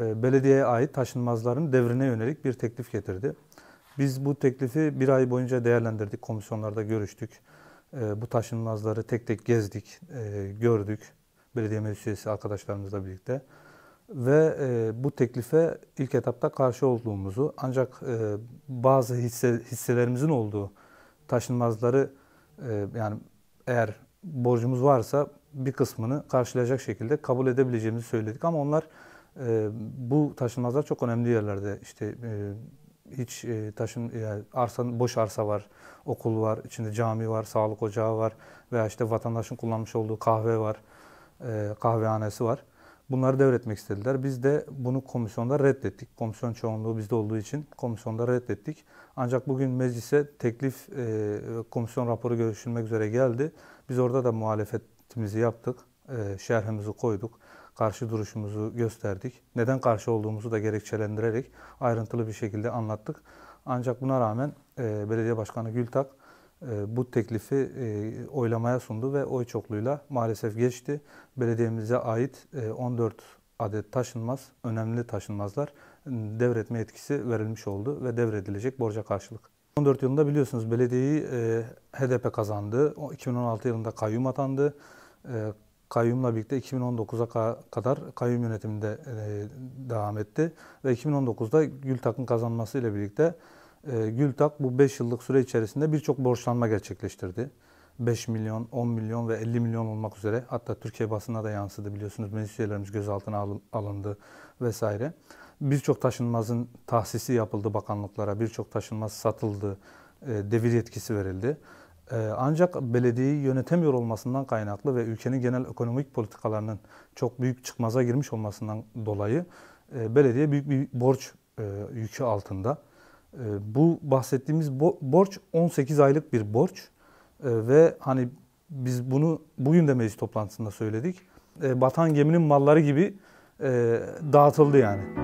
E, belediyeye ait taşınmazların devrine yönelik bir teklif getirdi. Biz bu teklifi bir ay boyunca değerlendirdik, komisyonlarda görüştük. E, bu taşınmazları tek tek gezdik, e, gördük. Belediye meclis üyesi arkadaşlarımızla birlikte. Ve bu teklife ilk etapta karşı olduğumuzu ancak bazı hisse, hisselerimizin olduğu taşınmazları yani eğer borcumuz varsa bir kısmını karşılayacak şekilde kabul edebileceğimizi söyledik. Ama onlar e, bu taşınmazlar çok önemli yerlerde. İşte e, hiç e, taşın e, yani arsa, boş arsa var, okul var, içinde cami var, sağlık ocağı var veya işte vatandaşın kullanmış olduğu kahve var, e, kahvehanesi var. Bunları devretmek istediler. Biz de bunu komisyonda reddettik. Komisyon çoğunluğu bizde olduğu için komisyonda reddettik. Ancak bugün meclise teklif e, komisyon raporu görüşülmek üzere geldi. Biz orada da muhalefetimizi yaptık. E, şerhimizi koyduk karşı duruşumuzu gösterdik. Neden karşı olduğumuzu da gerekçelendirerek ayrıntılı bir şekilde anlattık. Ancak buna rağmen e, Belediye Başkanı Gültak e, bu teklifi e, oylamaya sundu ve oy çokluğuyla maalesef geçti. Belediyemize ait e, 14 adet taşınmaz, önemli taşınmazlar ıı, devretme etkisi verilmiş oldu ve devredilecek borca karşılık. 14 yılında biliyorsunuz belediyeyi e, HDP kazandı. 2016 yılında kayyum atandı. E, Kayyum'la birlikte 2019'a kadar kayyum yönetiminde e, devam etti. Ve 2019'da Gültak'ın ile birlikte e, Gültak bu 5 yıllık süre içerisinde birçok borçlanma gerçekleştirdi. 5 milyon, 10 milyon ve 50 milyon olmak üzere. Hatta Türkiye basına da yansıdı biliyorsunuz. Meclis üyelerimiz gözaltına alındı vesaire. Birçok taşınmazın tahsisi yapıldı bakanlıklara. Birçok taşınmaz satıldı. E, devir yetkisi verildi. Ee, ancak belediyeyi yönetemiyor olmasından kaynaklı ve ülkenin genel ekonomik politikalarının çok büyük çıkmaza girmiş olmasından dolayı e, belediye büyük bir borç e, yükü altında. E, bu bahsettiğimiz borç 18 aylık bir borç ve hani biz bunu bugün de meclis toplantısında söyledik. Batan geminin malları gibi dağıtıldı yani.